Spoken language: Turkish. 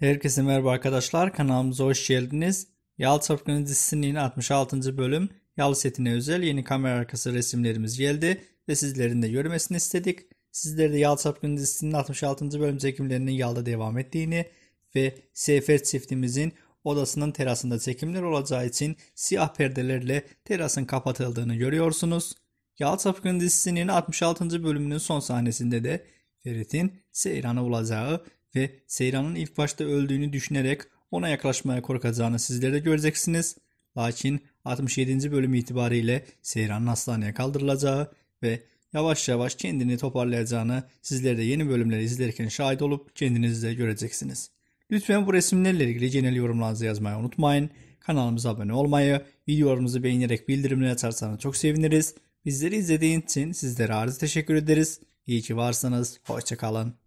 Herkese merhaba arkadaşlar. Kanalımıza hoş geldiniz. Yal Çapkını dizisinin 66. bölüm Yal setine özel yeni kamera arkası resimlerimiz geldi ve sizlerin de görmesini istedik. Sizler de Yal Çapkını dizisinin 66. bölüm çekimlerinin Yal'da devam ettiğini ve Sefer çiftimizin odasının terasında çekimler olacağı için siyah perdelerle terasın kapatıldığını görüyorsunuz. Yal Çapkını dizisinin 66. bölümünün son sahnesinde de Ferit'in Seyran'a olacağı ve Seyran'ın ilk başta öldüğünü düşünerek ona yaklaşmaya korkacağını sizler de göreceksiniz. Lakin 67. bölüm itibariyle Seyran'ın hastaneye kaldırılacağı ve yavaş yavaş kendini toparlayacağını sizler de yeni bölümleri izlerken şahit olup kendiniz de göreceksiniz. Lütfen bu resimlerle ilgili genel yorumlarınızı yazmayı unutmayın. Kanalımıza abone olmayı, videolarımızı beğenerek bildirimleri açarsanız çok seviniriz. Bizleri izlediğiniz için sizlere arz teşekkür ederiz. İyi ki varsanız, hoşçakalın.